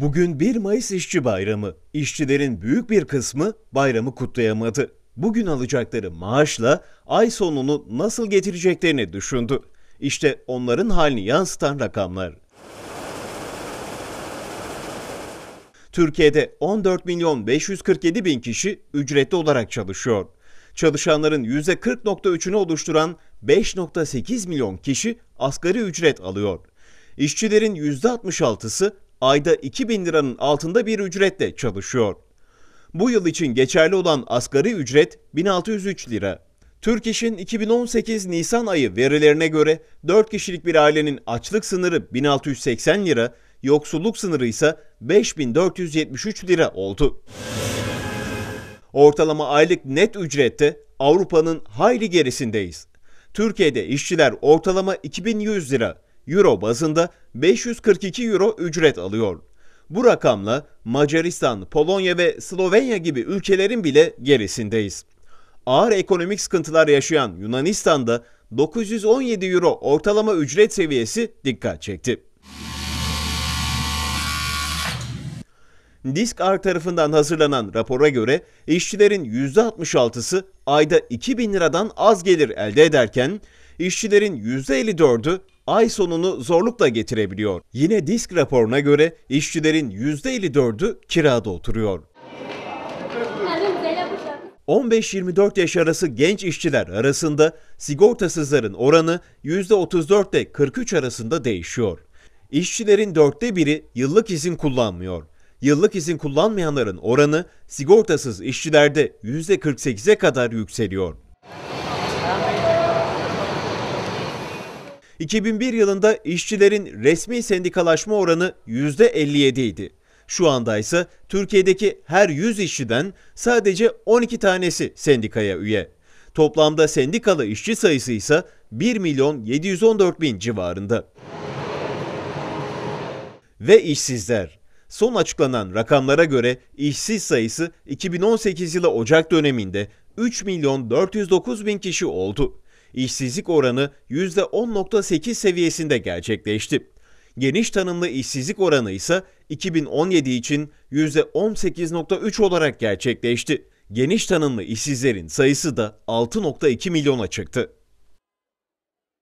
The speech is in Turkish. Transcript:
Bugün 1 Mayıs İşçi Bayramı. İşçilerin büyük bir kısmı bayramı kutlayamadı. Bugün alacakları maaşla ay sonunu nasıl getireceklerini düşündü. İşte onların halini yansıtan rakamlar. Türkiye'de 14 milyon 547 bin kişi ücretli olarak çalışıyor. Çalışanların %40.3'ünü oluşturan 5.8 milyon kişi asgari ücret alıyor. İşçilerin %66'sı ayda 2000 liranın altında bir ücretle çalışıyor. Bu yıl için geçerli olan asgari ücret 1603 lira. Türk İş'in 2018 Nisan ayı verilerine göre 4 kişilik bir ailenin açlık sınırı 1680 lira, yoksulluk sınırı ise 5473 lira oldu. Ortalama aylık net ücrette Avrupa'nın hayli gerisindeyiz. Türkiye'de işçiler ortalama 2100 lira, euro bazında 542 euro ücret alıyor. Bu rakamla Macaristan, Polonya ve Slovenya gibi ülkelerin bile gerisindeyiz. Ağır ekonomik sıkıntılar yaşayan Yunanistan'da 917 euro ortalama ücret seviyesi dikkat çekti. Diskar tarafından hazırlanan rapora göre işçilerin %66'sı ayda 2000 liradan az gelir elde ederken işçilerin %54'ü ay sonunu zorlukla getirebiliyor. Yine disk raporuna göre işçilerin %54'ü kirada oturuyor. 15-24 yaş arası genç işçiler arasında sigortasızların oranı %34 ile 43 arasında değişiyor. İşçilerin dörtte biri yıllık izin kullanmıyor. Yıllık izin kullanmayanların oranı sigortasız işçilerde %48'e kadar yükseliyor. 2001 yılında işçilerin resmi sendikalaşma oranı %57 idi. Şu anda ise Türkiye'deki her 100 işçiden sadece 12 tanesi sendikaya üye. Toplamda sendikalı işçi sayısı ise 1 milyon 714 bin civarında. Ve işsizler. Son açıklanan rakamlara göre işsiz sayısı 2018 yılı Ocak döneminde 3 milyon 409 bin kişi oldu işsizlik oranı %10.8 seviyesinde gerçekleşti. Geniş tanımlı işsizlik oranı ise 2017 için %18.3 olarak gerçekleşti. Geniş tanımlı işsizlerin sayısı da 6.2 milyona çıktı.